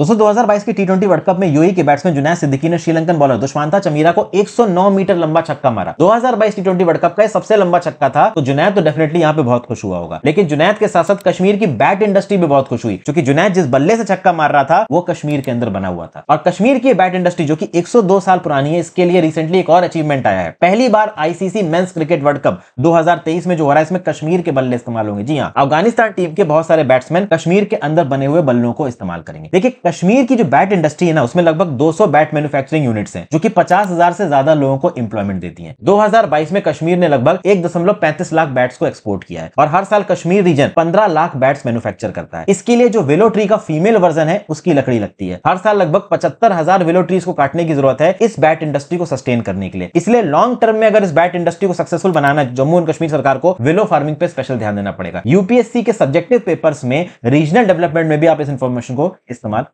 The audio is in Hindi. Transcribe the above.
दोस्तों 2022 के टी ट्वेंटी वर्ल्ड कप में यूई e के बैट्समैन जुनैद सिद्दीकी ने श्रीलंकन बॉलर दुष्मांता चमीरा को 109 मीटर लंबा छक्का मारा 2022 टी ट्वेंटी वर्ल्ड कप का सबसे लंबा छक्का था तो जुनैद तो डेफिनेटली यहाँ पे बहुत खुश हुआ होगा लेकिन जुनैद के साथ साथ कश्मीर की बैट इंडस्ट्री भी बहुत खुश हुई क्योंकि जुनैद जिस बल्ले से छक्का मार रहा था वो कश्मीर के अंदर बना हुआ था और कश्मीर की बैट इंडस्ट्री जो की एक साल पुरानी है इसके लिए रिसेंटली एक और अचीवमेंट आया है पहली बार ICC men's cricket world cup दो में जो हो रहा है इसमें कश्मीर के बल्ले इस्तेमाल होंगे जी हाँ अफगानिस्तान टीम के बहुत सारे बैट्समैन कश्मीर के अंदर बने हुए बल्लों को इस्तेमाल करेंगे देखिए कश्मीर की जो बैट इंडस्ट्री है ना उसमें लगभग 200 बैट मैन्युफैक्चरिंग यूनिट्स हैं जो कि 50,000 से ज्यादा लोगों को इंप्लॉयमेंट देती हैं 2022 में कश्मीर ने लगभग एक दशमलव पैंतीस लाख बैट्स को एक्सपोर्ट किया है और हर साल Kashmir region 15 lakh bats manufacture करता है इसके लिए जो वेलो ट्री का फीमेल वर्जन है उसकी लकड़ी लगती है हर साल लगभग पचहत्तर हजार वेलो ट्रीज को काटने की जरूरत है इस बैट इंडस्ट्री को सस्टेन करने के लिए इसलिए लॉन्ग टर्म में अगर इस बैट इंडस्ट्री को सक्सेसफुल बनाना है जम्मू एंड कश्मीर सरकार को वेलो फार्मिंग पे स्पेशल ध्यान देना पड़ेगा यूपीएससी के सब्जेक्टिव पेपर्स में रीजनल डेवलपमेंट में भी आप इस इन्फॉर्मेशन को इस्तेमाल